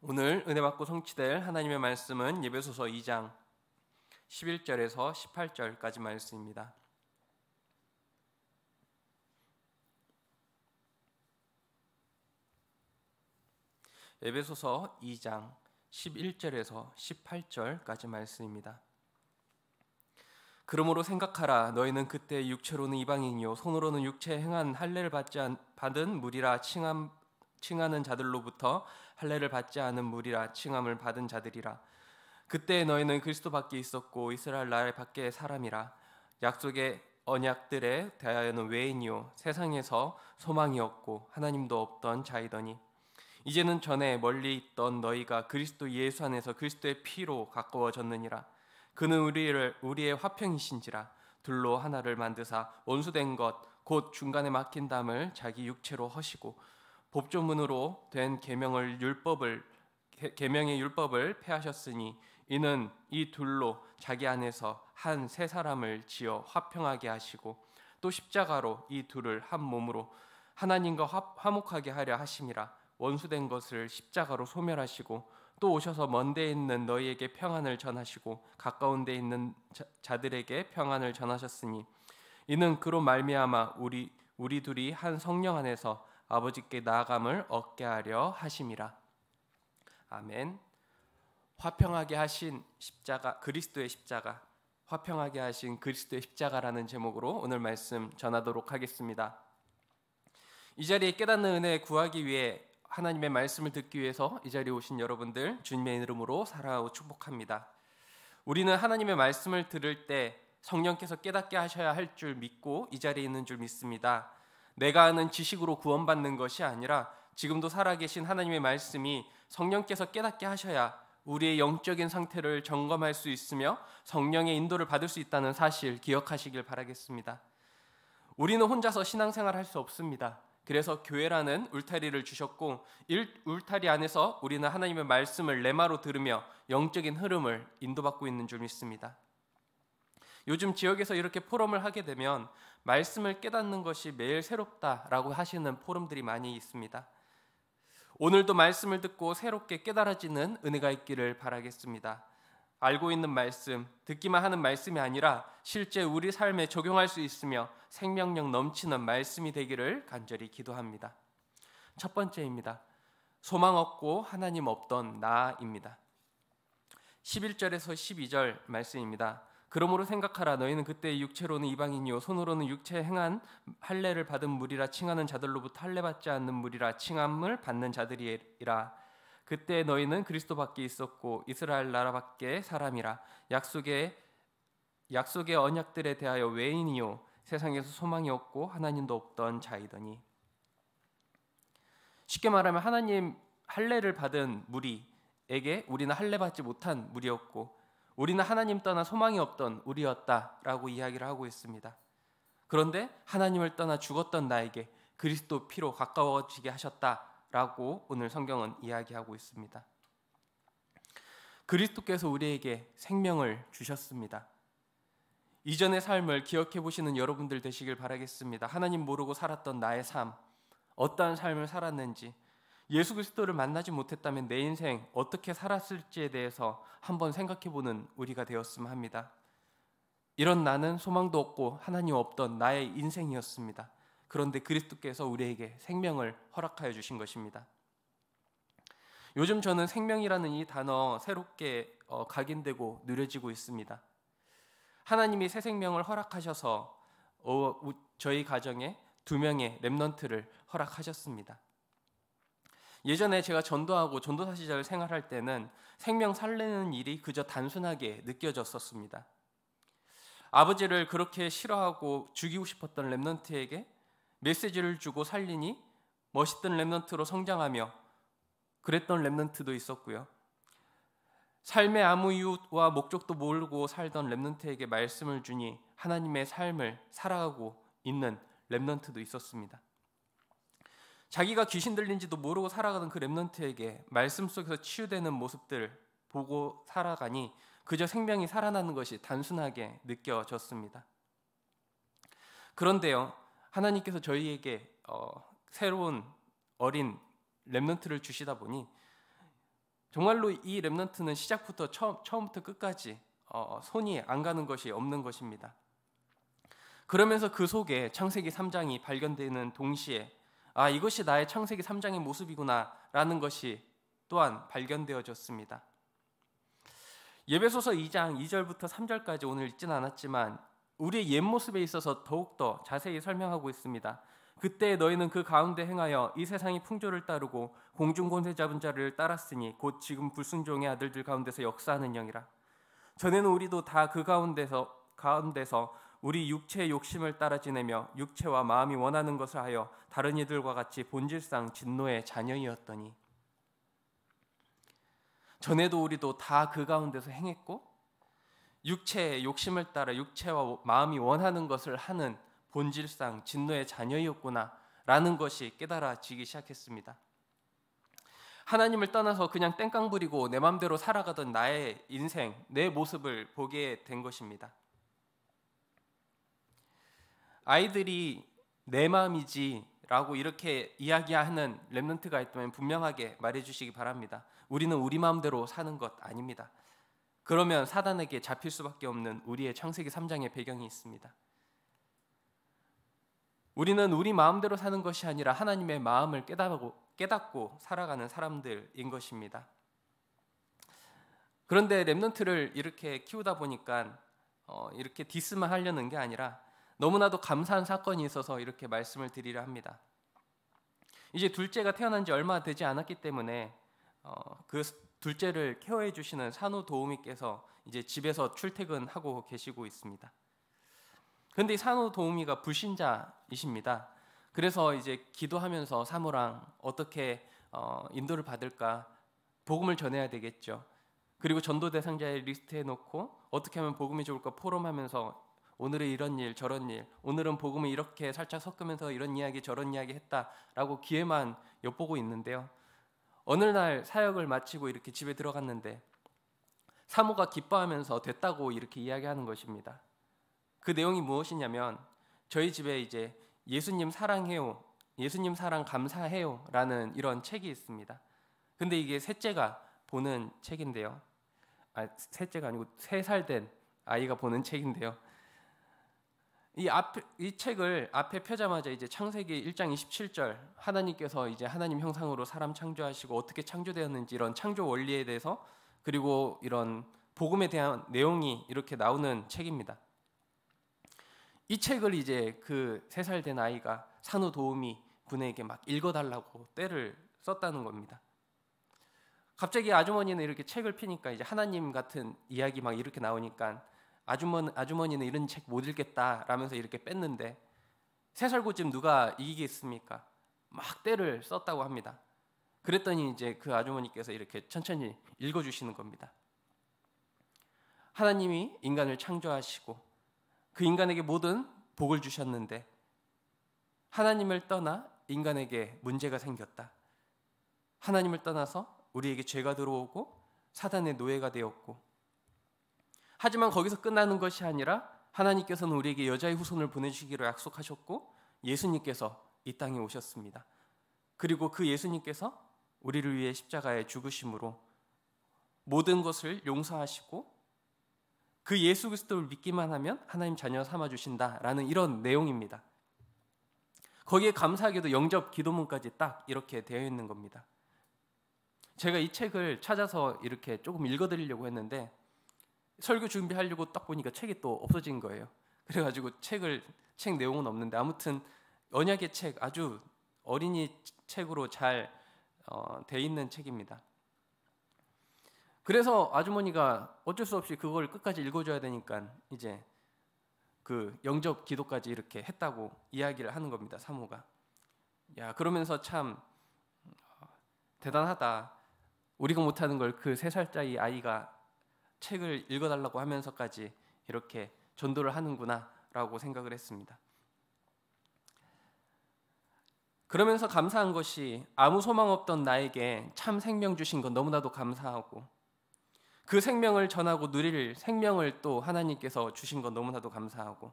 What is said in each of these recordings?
오늘 은혜 받고 성취될 하나님의 말씀은 예배소서 2장 11절에서 18절까지 말씀입니다. 예배소서 2장 11절에서 18절까지 말씀입니다. 그러므로 생각하라 너희는 그때 육체로는 이방인이요 손으로는 육체 행한 할례를 받지 않, 받은 무리라 칭함 칭하는 자들로부터 할례를 받지 않은 무리라 칭함을 받은 자들이라 그때 너희는 그리스도 밖에 있었고 이스라엘 나라 밖에 사람이라 약속의 언약들에 대하여는 외인이요 세상에서 소망이 없고 하나님도 없던 자이더니 이제는 전에 멀리 있던 너희가 그리스도 예수 안에서 그리스도의 피로 가까워졌느니라 그는 우리를 우리의 화평이신지라 둘로 하나를 만드사 원수된 것 곧 중간에 막힌 담을 자기 육체로 허시고 법조문으로 된 계명을 율법을 계명의 율법을 폐하셨으니 이는 이 둘로 자기 안에서 한 세 사람을 지어 화평하게 하시고 또 십자가로 이 둘을 한 몸으로 하나님과 화, 목하게 하려 하심이라 원수된 것을 십자가로 소멸하시고 또 오셔서 먼데 있는 너희에게 평안을 전하시고 가까운 데 있는 자, 들에게 평안을 전하셨으니 이는 그로 말미암아 우리 우리 둘이 한 성령 안에서 아버지께 나아감을 얻게 하려 하심이라. 아멘. 화평하게 하신 십자가 그리스도의 십자가 화평하게 하신 그리스도의 십자가라는 제목으로 오늘 말씀 전하도록 하겠습니다. 이 자리에 깨닫는 은혜 구하기 위해 하나님의 말씀을 듣기 위해서 이 자리에 오신 여러분들 주님의 이름으로 사랑하고 축복합니다. 우리는 하나님의 말씀을 들을 때 성령께서 깨닫게 하셔야 할 줄 믿고 이 자리에 있는 줄 믿습니다. 내가 아는 지식으로 구원받는 것이 아니라 지금도 살아계신 하나님의 말씀이 성령께서 깨닫게 하셔야 우리의 영적인 상태를 점검할 수 있으며 성령의 인도를 받을 수 있다는 사실 기억하시길 바라겠습니다. 우리는 혼자서 신앙생활 할수 없습니다. 그래서 교회라는 울타리를 주셨고 일, 울타리 안에서 우리는 하나님의 말씀을 레마로 들으며 영적인 흐름을 인도받고 있는 줄 믿습니다. 요즘 지역에서 이렇게 포럼을 하게 되면 말씀을 깨닫는 것이 매일 새롭다라고 하시는 포럼들이 많이 있습니다. 오늘도 말씀을 듣고 새롭게 깨달아지는 은혜가 있기를 바라겠습니다. 알고 있는 말씀, 듣기만 하는 말씀이 아니라 실제 우리 삶에 적용할 수 있으며 생명력 넘치는 말씀이 되기를 간절히 기도합니다. 첫 번째입니다. 소망 없고 하나님 없던 나입니다. 11절에서 12절 말씀입니다. 그러므로 생각하라 너희는 그때 육체로는 이방인이요 손으로는 육체 에 행한 할례를 받은 무리라 칭하는 자들로부터 할례 받지 않는 무리라 칭함을 받는 자들이라 그때 너희는 그리스도 밖에 있었고 이스라엘 나라 밖에 사람이라 약속의 약속의 언약들에 대하여 외인이요 세상에서 소망이 없고 하나님도 없던 자이더니 쉽게 말하면 하나님 할례를 받은 무리에게 우리는 할례 받지 못한 무리였고 우리는 하나님 떠나 소망이 없던 우리였다라고 이야기를 하고 있습니다. 그런데 하나님을 떠나 죽었던 나에게 그리스도 피로 가까워지게 하셨다라고 오늘 성경은 이야기하고 있습니다. 그리스도께서 우리에게 생명을 주셨습니다. 이전의 삶을 기억해 보시는 여러분들 되시길 바라겠습니다. 하나님 모르고 살았던 나의 삶, 어떠한 삶을 살았는지, 예수 그리스도를 만나지 못했다면 내 인생 어떻게 살았을지에 대해서 한번 생각해 보는 우리가 되었으면 합니다. 이런 나는 소망도 없고 하나님 없던 나의 인생이었습니다. 그런데 그리스도께서 우리에게 생명을 허락하여 주신 것입니다. 요즘 저는 생명이라는 이 단어 새롭게 어, 각인되고 누려지고 있습니다. 하나님이 새 생명을 허락하셔서 어, 저희 가정에 두 명의 렘넌트를 허락하셨습니다. 예전에 제가 전도하고 전도사 시절 생활할 때는 생명 살리는 일이 그저 단순하게 느껴졌었습니다. 아버지를 그렇게 싫어하고 죽이고 싶었던 랩넌트에게 메시지를 주고 살리니 멋있던 랩넌트로 성장하며 그랬던 랩넌트도 있었고요. 삶의 아무 이유와 목적도 모르고 살던 랩넌트에게 말씀을 주니 하나님의 삶을 살아가고 있는 랩넌트도 있었습니다. 자기가 귀신 들린지도 모르고 살아가는 그 렘넌트에게 말씀 속에서 치유되는 모습들 보고 살아가니 그저 생명이 살아나는 것이 단순하게 느껴졌습니다. 그런데요, 하나님께서 저희에게 어, 새로운 어린 렘넌트를 주시다 보니 정말로 이 렘넌트는 시작부터 처음, 처음부터 끝까지 어, 손이 안 가는 것이 없는 것입니다. 그러면서 그 속에 창세기 3장이 발견되는 동시에 아, 이것이 나의 창세기 3장의 모습이구나라는 것이 또한 발견되어졌습니다. 예배소서 2장 2절부터 3절까지 오늘 읽진 않았지만 우리의 옛 모습에 있어서 더욱더 자세히 설명하고 있습니다. 그때 너희는 그 가운데 행하여 이 세상의 풍조를 따르고 공중 권세 잡은 자를 따랐으니 곧 지금 불순종의 아들들 가운데서 역사하는 영이라. 전에는 우리도 다 그 가운데서 가운데서 우리 육체의 욕심을 따라 지내며 육체와 마음이 원하는 것을 하여 다른 이들과 같이 본질상 진노의 자녀이었더니 전에도 우리도 다 그 가운데서 행했고 육체의 욕심을 따라 육체와 마음이 원하는 것을 하는 본질상 진노의 자녀이었구나라는 것이 깨달아지기 시작했습니다. 하나님을 떠나서 그냥 땡깡 부리고 내 맘대로 살아가던 나의 인생, 내 모습을 보게 된 것입니다. 아이들이 내 마음이지라고 이렇게 이야기하는 렘넌트가 있다면 분명하게 말해주시기 바랍니다. 우리는 우리 마음대로 사는 것 아닙니다. 그러면 사단에게 잡힐 수밖에 없는 우리의 창세기 3장의 배경이 있습니다. 우리는 우리 마음대로 사는 것이 아니라 하나님의 마음을 깨닫고, 깨닫고 살아가는 사람들인 것입니다. 그런데 렘넌트를 이렇게 키우다 보니까 어, 이렇게 디스만 하려는 게 아니라 너무나도 감사한 사건이 있어서 이렇게 말씀을 드리려 합니다. 이제 둘째가 태어난 지 얼마 되지 않았기 때문에 어, 그 둘째를 케어해 주시는 산후 도우미께서 이제 집에서 출퇴근하고 계시고 있습니다. 근데 산후 도우미가 불신자이십니다. 그래서 이제 기도하면서 사모랑 어떻게 어, 인도를 받을까 복음을 전해야 되겠죠. 그리고 전도 대상자의 리스트에 놓고 어떻게 하면 복음이 좋을까 포럼하면서 오늘의 이런 일 저런 일 오늘은 복음을 이렇게 살짝 섞으면서 이런 이야기 저런 이야기 했다라고 귀에만 엿보고 있는데요. 어느 날 사역을 마치고 이렇게 집에 들어갔는데 사모가 기뻐하면서 됐다고 이렇게 이야기하는 것입니다. 그 내용이 무엇이냐면 저희 집에 이제 예수님 사랑해요, 예수님 사랑 감사해요라는 이런 책이 있습니다. 근데 이게 셋째가 보는 책인데요. 아, 셋째가 아니고 세 살 된 아이가 보는 책인데요. 이앞이 책을 앞에 펴자마자 이제 창세기 1장 27절 하나님께서 이제 하나님 형상으로 사람 창조하시고 어떻게 창조되었는지 이런 창조 원리에 대해서 그리고 이런 복음에 대한 내용이 이렇게 나오는 책입니다. 이 책을 이제 그 세 살 된 아이가 산후 도우미 분에게 막 읽어달라고 때를 썼다는 겁니다. 갑자기 아주머니는 이렇게 책을 피니까 이제 하나님 같은 이야기 막 이렇게 나오니까 아주머니, 아주머니는 이런 책 못 읽겠다라면서 이렇게 뺐는데 새설고집 누가 이기겠습니까? 막 때를 썼다고 합니다. 그랬더니 이제 그 아주머니께서 이렇게 천천히 읽어주시는 겁니다. 하나님이 인간을 창조하시고 그 인간에게 모든 복을 주셨는데 하나님을 떠나 인간에게 문제가 생겼다. 하나님을 떠나서 우리에게 죄가 들어오고 사단의 노예가 되었고 하지만 거기서 끝나는 것이 아니라 하나님께서는 우리에게 여자의 후손을 보내주시기로 약속하셨고 예수님께서 이 땅에 오셨습니다. 그리고 그 예수님께서 우리를 위해 십자가에 죽으심으로 모든 것을 용서하시고 그 예수 그리스도를 믿기만 하면 하나님 자녀 삼아 주신다라는 이런 내용입니다. 거기에 감사하게도 영접 기도문까지 딱 이렇게 되어 있는 겁니다. 제가 이 책을 찾아서 이렇게 조금 읽어 드리려고 했는데 설교 준비하려고 딱 보니까 책이 또 없어진 거예요. 그래가지고 책을 책 내용은 없는데 아무튼 언약의 책 아주 어린이 책으로 잘돼 어, 있는 책입니다. 그래서 아주머니가 어쩔 수 없이 그걸 끝까지 읽어줘야 되니까 이제 그영적 기도까지 이렇게 했다고 이야기를 하는 겁니다. 사모가 야 그러면서 참 어, 대단하다. 우리가 못하는 걸 그 세 살짜리 아이가 책을 읽어달라고 하면서까지 이렇게 전도를 하는구나라고 생각을 했습니다. 그러면서 감사한 것이 아무 소망 없던 나에게 참 생명 주신 건 너무나도 감사하고 그 생명을 전하고 누릴 생명을 또 하나님께서 주신 건 너무나도 감사하고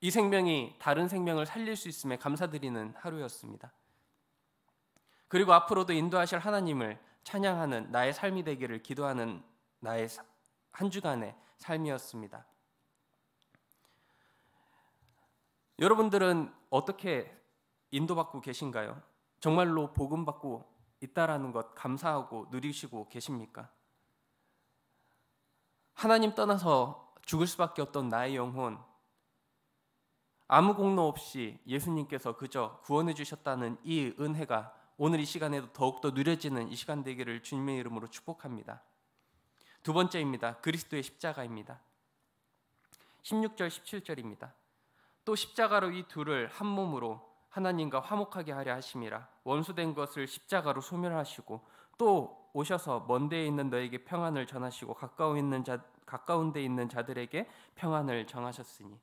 이 생명이 다른 생명을 살릴 수 있음에 감사드리는 하루였습니다. 그리고 앞으로도 인도하실 하나님을 찬양하는 나의 삶이 되기를 기도하는 나의 한 주간의 삶이었습니다. 여러분들은 어떻게 인도받고 계신가요? 정말로 복음 받고 있다라는 것 감사하고 누리시고 계십니까? 하나님 떠나서 죽을 수밖에 없던 나의 영혼 아무 공로 없이 예수님께서 그저 구원해 주셨다는 이 은혜가 오늘 이 시간에도 더욱더 누려지는 이 시간 되기를 주님의 이름으로 축복합니다. 두 번째입니다. 그리스도의 십자가입니다. 16절 17절입니다. 또 십자가로 이 둘을 한 몸으로 하나님과 화목하게 하려 하심이라 원수된 것을 십자가로 소멸하시고 또 오셔서 먼 데에 있는 너에게 평안을 전하시고 가까운 있는 자 가까운 데 있는 자들에게 평안을 정하셨으니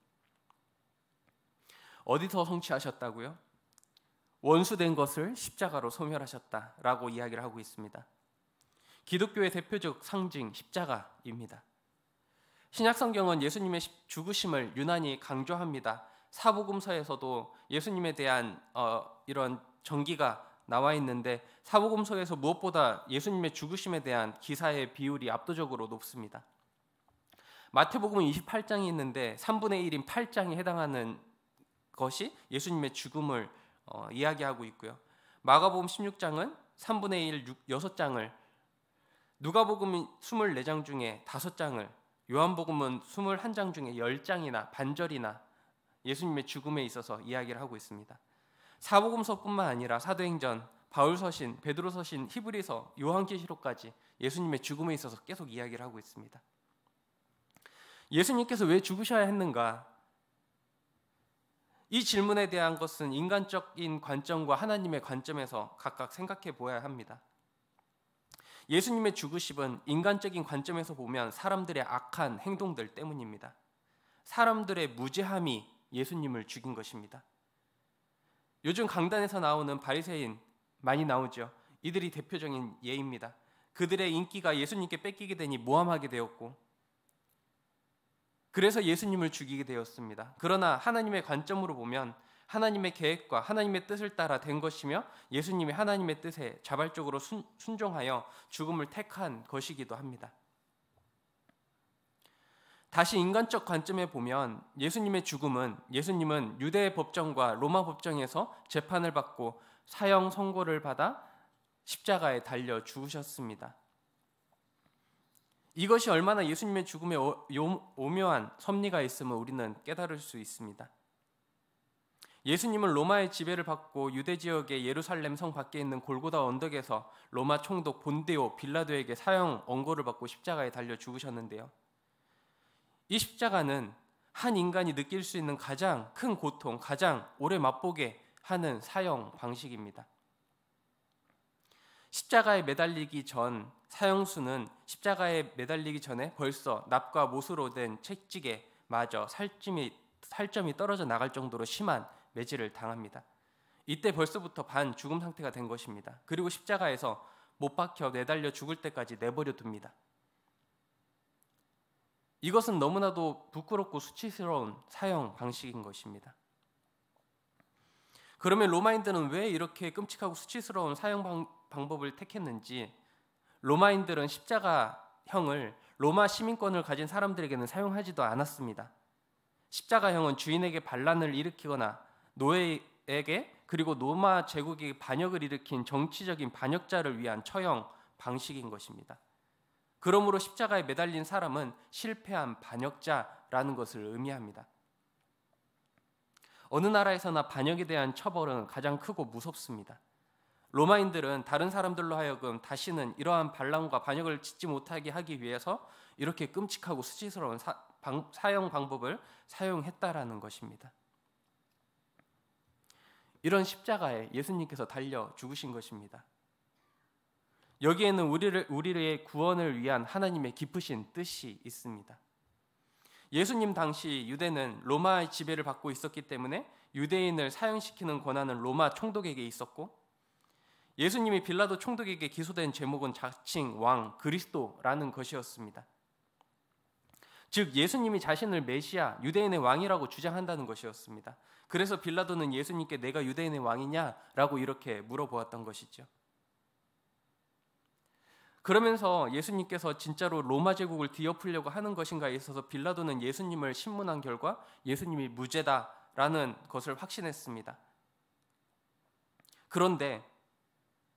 어디서 성취하셨다고요? 원수된 것을 십자가로 소멸하셨다라고 이야기를 하고 있습니다. 기독교의 대표적 상징 십자가입니다. 신약 성경은 예수님의 죽으심을 유난히 강조합니다. 사복음서에서도 예수님에 대한 어, 이런 전기가 나와 있는데 사복음서에서 무엇보다 예수님의 죽으심에 대한 기사의 비율이 압도적으로 높습니다. 마태복음은 28장이 있는데 3분의 1인 8장에 해당하는 것이 예수님의 죽음을 어, 이야기하고 있고요. 마가복음 16장은 3분의 1 6, 6장을 누가복음 24장 중에 5장을 요한복음은 21장 중에 10장이나 반절이나 예수님의 죽음에 있어서 이야기를 하고 있습니다. 사복음서뿐만 아니라 사도행전, 바울서신, 베드로서신, 히브리서, 요한계시록까지 예수님의 죽음에 있어서 계속 이야기를 하고 있습니다. 예수님께서 왜 죽으셔야 했는가? 이 질문에 대한 것은 인간적인 관점과 하나님의 관점에서 각각 생각해 보아야 합니다. 예수님의 죽으심은 인간적인 관점에서 보면 사람들의 악한 행동들 때문입니다. 사람들의 무지함이 예수님을 죽인 것입니다. 요즘 강단에서 나오는 바리새인 많이 나오죠. 이들이 대표적인 예입니다. 그들의 인기가 예수님께 뺏기게 되니 모함하게 되었고 그래서 예수님을 죽이게 되었습니다. 그러나 하나님의 관점으로 보면 하나님의 계획과 하나님의 뜻을 따라 된 것이며 예수님이 하나님의 뜻에 자발적으로 순, 순종하여 죽음을 택한 것이기도 합니다. 다시 인간적 관점에 보면 예수님의 죽음은 예수님은 유대 법정과 로마 법정에서 재판을 받고 사형 선고를 받아 십자가에 달려 죽으셨습니다. 이것이 얼마나 예수님의 죽음에 오묘한 섭리가 있음을 우리는 깨달을 수 있습니다. 예수님은 로마의 지배를 받고 유대 지역의 예루살렘 성 밖에 있는 골고다 언덕에서 로마 총독 본데오 빌라도에게 사형 언고를 받고 십자가에 달려 죽으셨는데요. 이 십자가는 한 인간이 느낄 수 있는 가장 큰 고통, 가장 오래 맛보게 하는 사형 방식입니다. 십자가에 매달리기 전 사형수는 십자가에 매달리기 전에 벌써 납과 못으로 된 채찍에 마저 살점이, 살점이 떨어져 나갈 정도로 심한 매질을 당합니다. 이때 벌써부터 반 죽음 상태가 된 것입니다. 그리고 십자가에서 못 박혀 내달려 죽을 때까지 내버려 둡니다. 이것은 너무나도 부끄럽고 수치스러운 사형 방식인 것입니다. 그러면 로마인들은 왜 이렇게 끔찍하고 수치스러운 사형 방, 방법을 택했는지 로마인들은 십자가형을 로마 시민권을 가진 사람들에게는 사용하지도 않았습니다. 십자가형은 주인에게 반란을 일으키거나 노예에게 그리고 로마 제국이 반역을 일으킨 정치적인 반역자를 위한 처형 방식인 것입니다. 그러므로 십자가에 매달린 사람은 실패한 반역자라는 것을 의미합니다. 어느 나라에서나 반역에 대한 처벌은 가장 크고 무섭습니다. 로마인들은 다른 사람들로 하여금 다시는 이러한 반란과 반역을 짓지 못하게 하기 위해서 이렇게 끔찍하고 수치스러운 사, 방, 사형 방법을 사용했다라는 것입니다. 이런 십자가에 예수님께서 달려 죽으신 것입니다. 여기에는 우리를 우리의 구원을 위한 하나님의 깊으신 뜻이 있습니다. 예수님 당시 유대는 로마의 지배를 받고 있었기 때문에 유대인을 사형시키는 권한은 로마 총독에게 있었고 예수님이 빌라도 총독에게 기소된 제목은 자칭 왕 그리스도라는 것이었습니다. 즉 예수님이 자신을 메시아 유대인의 왕이라고 주장한다는 것이었습니다. 그래서 빌라도는 예수님께 내가 유대인의 왕이냐라고 이렇게 물어보았던 것이죠. 그러면서 예수님께서 진짜로 로마 제국을 뒤엎으려고 하는 것인가에 있어서 빌라도는 예수님을 신문한 결과 예수님이 무죄다라는 것을 확신했습니다. 그런데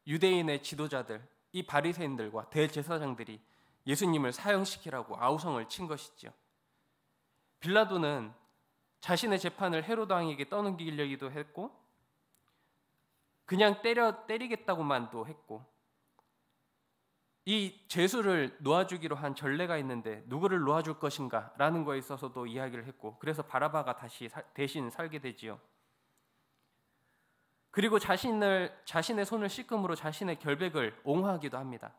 유대인의 지도자들, 이 바리새인들과 대제사장들이 예수님을 사형시키라고 아우성을 친 것이지요. 빌라도는 자신의 재판을 헤롯 왕에게 떠넘기려기도 했고 그냥 때려 때리겠다고만도 했고 이 죄수를 놓아주기로 한 전례가 있는데 누구를 놓아줄 것인가라는 거에 있어서도 이야기를 했고 그래서 바라바가 다시 사, 대신 살게 되지요. 그리고 자신을 자신의 손을 씻음으로 자신의 결백을 옹호하기도 합니다.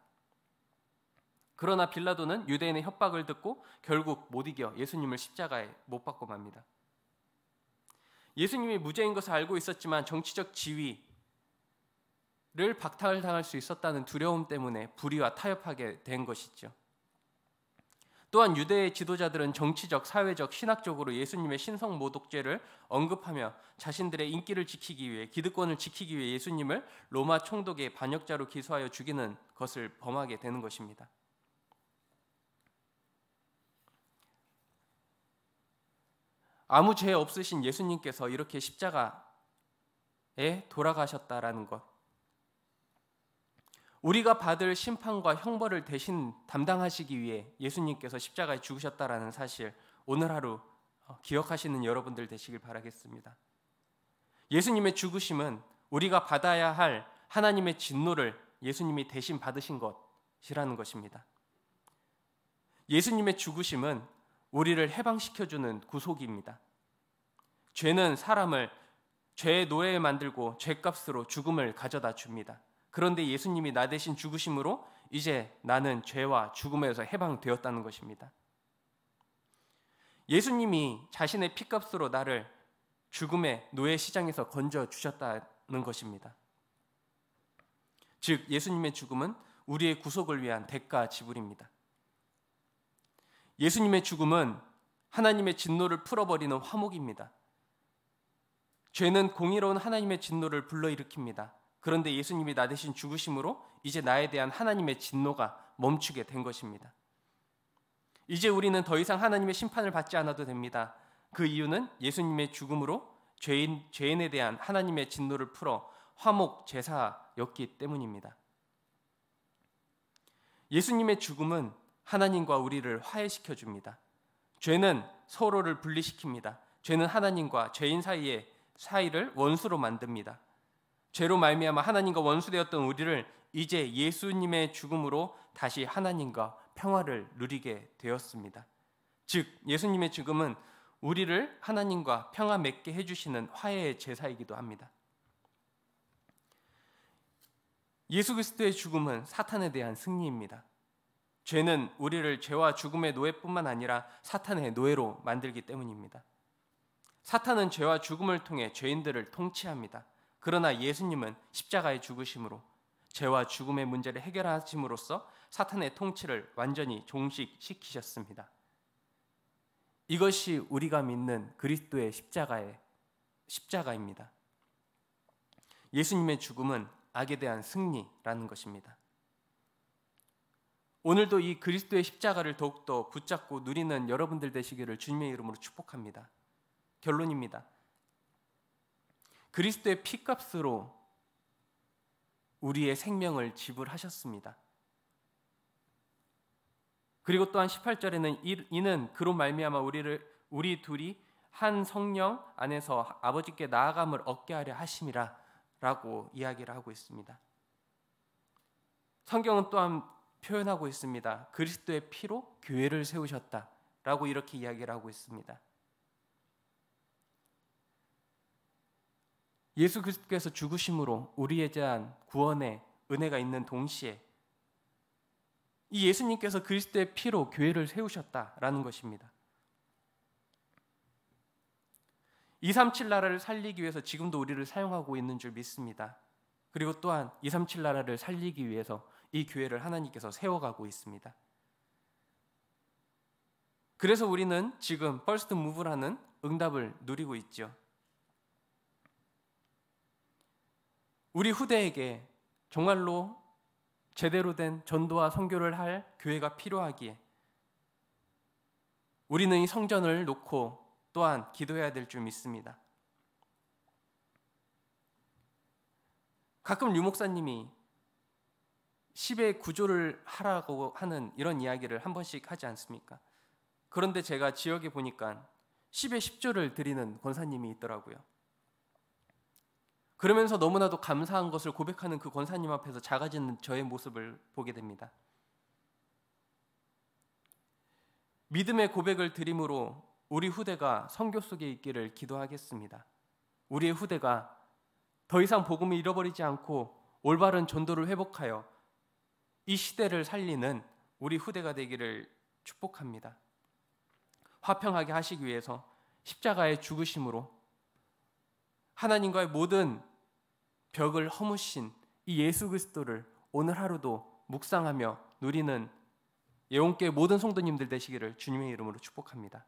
그러나 빌라도는 유대인의 협박을 듣고 결국 못 이겨 예수님을 십자가에 못 박고 맙니다. 예수님이 무죄인 것을 알고 있었지만 정치적 지위를 박탈당할 수 있었다는 두려움 때문에 불의와 타협하게 된 것이죠. 또한 유대의 지도자들은 정치적, 사회적, 신학적으로 예수님의 신성 모독죄를 언급하며 자신들의 인기를 지키기 위해 기득권을 지키기 위해 예수님을 로마 총독의 반역자로 기소하여 죽이는 것을 범하게 되는 것입니다. 아무 죄 없으신 예수님께서 이렇게 십자가에 돌아가셨다라는 것. 우리가 받을 심판과 형벌을 대신 담당하시기 위해 예수님께서 십자가에 죽으셨다라는 사실 오늘 하루 어, 기억하시는 여러분들 되시길 바라겠습니다. 예수님의 죽으심은 우리가 받아야 할 하나님의 진노를 예수님이 대신 받으신 것이라는 것입니다. 예수님의 죽으심은 우리를 해방시켜주는 구속입니다. 죄는 사람을 죄의 노예 만들고 죄값으로 죽음을 가져다 줍니다. 그런데 예수님이 나 대신 죽으심으로 이제 나는 죄와 죽음에서 해방되었다는 것입니다. 예수님이 자신의 피값으로 나를 죽음의 노예 시장에서 건져 주셨다는 것입니다. 즉 예수님의 죽음은 우리의 구속을 위한 대가 지불입니다. 예수님의 죽음은 하나님의 진노를 풀어버리는 화목입니다. 죄는 공의로운 하나님의 진노를 불러일으킵니다. 그런데 예수님이 나 대신 죽으심으로 이제 나에 대한 하나님의 진노가 멈추게 된 것입니다. 이제 우리는 더 이상 하나님의 심판을 받지 않아도 됩니다. 그 이유는 예수님의 죽음으로 죄인, 죄인에 대한 하나님의 진노를 풀어 화목 제사였기 때문입니다. 예수님의 죽음은 하나님과 우리를 화해시켜 줍니다. 죄는 서로를 분리시킵니다. 죄는 하나님과 죄인 사이에 사이를 원수로 만듭니다. 죄로 말미암아 하나님과 원수되었던 우리를 이제 예수님의 죽음으로 다시 하나님과 평화를 누리게 되었습니다. 즉 예수님의 죽음은 우리를 하나님과 평화 맺게 해주시는 화해의 제사이기도 합니다. 예수 그리스도의 죽음은 사탄에 대한 승리입니다. 죄는 우리를 죄와 죽음의 노예뿐만 아니라 사탄의 노예로 만들기 때문입니다. 사탄은 죄와 죽음을 통해 죄인들을 통치합니다. 그러나 예수님은 십자가의 죽으심으로 죄와 죽음의 문제를 해결하심으로써 사탄의 통치를 완전히 종식시키셨습니다. 이것이 우리가 믿는 그리스도의 십자가의 십자가입니다. 예수님의 죽음은 악에 대한 승리라는 것입니다. 오늘도 이 그리스도의 십자가를 더욱더 붙잡고 누리는 여러분들 되시기를 주님의 이름으로 축복합니다. 결론입니다. 그리스도의 피값으로 우리의 생명을 지불하셨습니다. 그리고 또한 18절에는 이는 그로 말미암아 우리를 우리 둘이 한 성령 안에서 아버지께 나아감을 얻게 하려 하심이라라고 이야기를 하고 있습니다. 성경은 또한 표현하고 있습니다. 그리스도의 피로 교회를 세우셨다라고 이렇게 이야기를 하고 있습니다. 예수 그리스도께서 죽으심으로 우리에 대한 구원의 은혜가 있는 동시에 이 예수님께서 그리스도의 피로 교회를 세우셨다라는 것입니다. 237 나라를 살리기 위해서 지금도 우리를 사용하고 있는 줄 믿습니다. 그리고 또한 237 나라를 살리기 위해서 이 교회를 하나님께서 세워가고 있습니다. 그래서 우리는 지금 퍼스트 무브라는 응답을 누리고 있죠. 우리 후대에게 정말로 제대로 된 전도와 선교를 할 교회가 필요하기에 우리는 이 성전을 놓고 또한 기도해야 될 줄 믿습니다. 가끔 류 목사님이 10의 구조를 하라고 하는 이런 이야기를 한 번씩 하지 않습니까? 그런데 제가 지역에 보니까 10의 10조를 드리는 권사님이 있더라고요. 그러면서 너무나도 감사한 것을 고백하는 그 권사님 앞에서 작아지는 저의 모습을 보게 됩니다. 믿음의 고백을 드림으로 우리 후대가 성교 속에 있기를 기도하겠습니다. 우리의 후대가 더 이상 복음을 잃어버리지 않고 올바른 전도를 회복하여 이 시대를 살리는 우리 후대가 되기를 축복합니다. 화평하게 하시기 위해서 십자가의 죽으심으로 하나님과의 모든 벽을 허무신 이 예수 그리스도를 오늘 하루도 묵상하며 누리는 예원계 모든 성도님들 되시기를 주님의 이름으로 축복합니다.